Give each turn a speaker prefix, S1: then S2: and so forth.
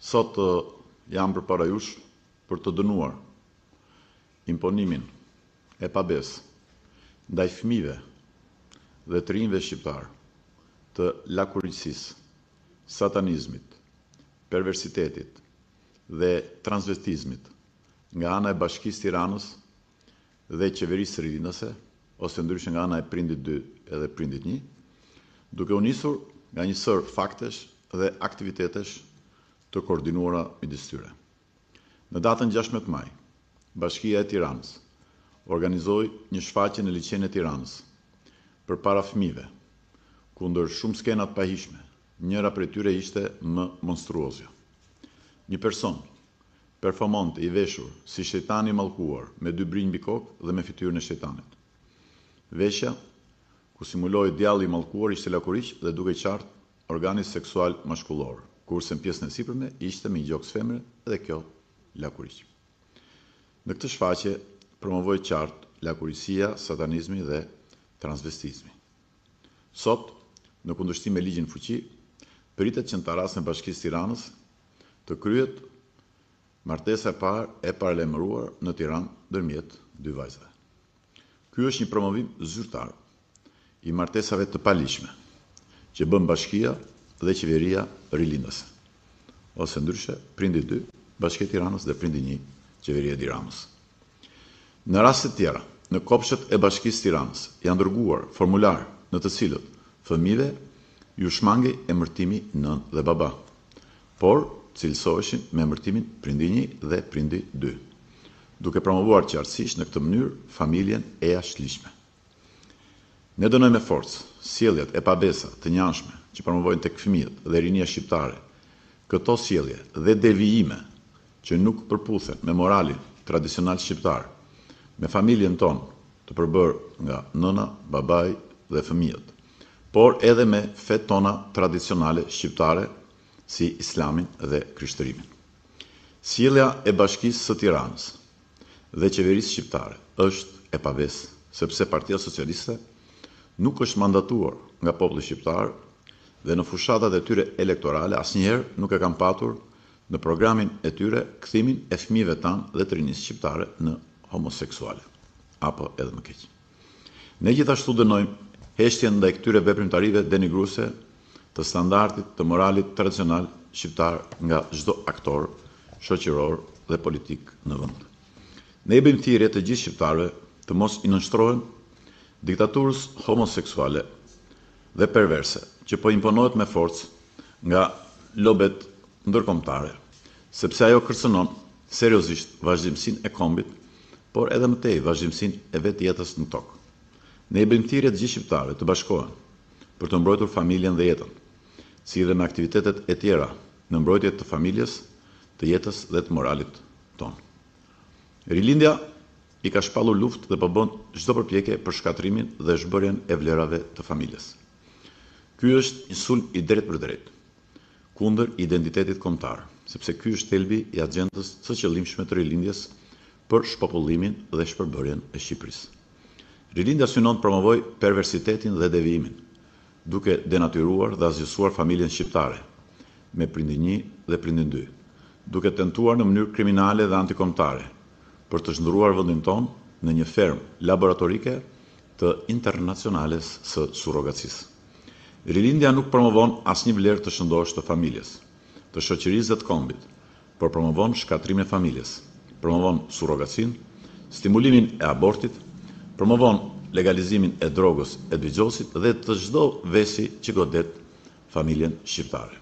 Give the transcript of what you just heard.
S1: sot jam për para jush për të dënuar imponimin e pabes ndaj fmive dhe të rinjve shqiptar të lakurisis, satanizmit, perversitetit dhe transvestizmit nga ana e bashkis tiranës dhe qeverisë rrinëse, ose ndryshë nga ana e prindit 2 edhe prindit 1, duke unisur nga njësër faktesh dhe aktivitetesh të koordinuara me distyre. Në datën 16 maj, Bashkia e Tiranës organizoj një shfaqe në liqenë e Tiranës për para fëmive, ku ndër shumë skenat pahishme, njëra për tyre ishte më monstruozja. Një person, performant i veshur si shetani malkuar me dy brinjë bikok dhe me fityrën e shetanit. Veshja, ku simulojë djalli malkuar ishte lakurish dhe duke qartë organis seksual mashkullorë kurse në pjesën e sipërme ishte me gjoks femër dhe kjo lakuriç. Në këtë shfaqje promovoi qartë lakurisia, satanizmi dhe transvestizmi. Sot, në kundërshtim me ligjin fuqi, pritet që në tarasën e Bashkisë Tiranës të kryhet martesa e parë e paralemëruar në Tiranë ndërmjet dy vajzave. Ky është një promovim zyrtar i martesave të palishme që bën Bashkia dhe qeveria rilindës. Ose ndryshe, prindi 2, i Tiranës dhe prindi 1, qeveria e Tiranës. Në raste të tjera, në kopshët e bashkisë Tiranës janë dërguar formular në të cilët fëmijëve ju shmangi emërtimi nën dhe baba, por cilësoheshin me emërtimin prindi 1 dhe prindi 2, duke promovuar qartësisht në këtë mënyrë familjen e jashtëligjshme. Ne dënojmë me forcë sjelljet e pabesa të njanshme që përmëvojnë të këfimit dhe rinja shqiptare, këto sjelje dhe devijime që nuk përputhen me moralin tradicional shqiptar, me familjen tonë të përbër nga nëna, babaj dhe fëmijët, por edhe me fet tona tradicionale shqiptare si islamin dhe kryshtërimin. Sjelja e bashkisë së tiranës dhe qeverisë shqiptare është e pavesë, sepse partia socialiste nuk është mandatuar nga poplë shqiptarë dhe në fushatat e tyre elektorale asnjëherë nuk e kanë patur në programin e tyre kthimin e fëmijëve tanë dhe të rinisë shqiptare në homoseksuale apo edhe më keq. Ne gjithashtu dënojmë heshtjen ndaj këtyre veprimtarive denigruese të standardit të moralit tradicional shqiptar nga çdo aktor shoqëror dhe politik në vend. Ne i bëjmë thirrje të gjithë shqiptarëve të mos i nënshtrohen diktaturës homoseksuale dhe perverse, që po imponohet me forcë nga lobet ndërkombëtare, sepse ajo kërcënon seriozisht vazhdimsinë e kombit, por edhe më tej vazhdimsinë e vetë jetës në tokë. Ne i bëjmë thirrje të gjithë shqiptarëve të bashkohen për të mbrojtur familjen dhe jetën, si dhe me aktivitetet e tjera në mbrojtje të familjes, të jetës dhe të moralit tonë. Rilindja i ka shpallur luftë dhe po bën çdo përpjekje për shkatrimin dhe zhbërjen e vlerave të familjes. Ky është sulm i drejtë për drejtë kundër identitetit kombëtar, sepse ky është telbi i axhendës së qëllimshme të rilindjes për shpopullimin dhe shpërbërjen e Shqipërisë. Rilindja synon të promovoj perversitetin dhe devijimin, duke denatyruar dhe azgjësuar familjen shqiptare me prindin 1 dhe prindin 2, duke tentuar në mënyrë kriminale dhe antikomtare për të zhndruar vendin tonë në një ferm laboratorike të internacionales së surrogacisë. Rilindja nuk promovon as një vlerë të shëndosh të familjes, të shëqëriz dhe të kombit, për promovon shkatrim e familjes, promovon surogacin, stimulimin e abortit, promovon legalizimin e drogës e dëgjosit dhe të gjdo vesi që godet familjen shqiptare.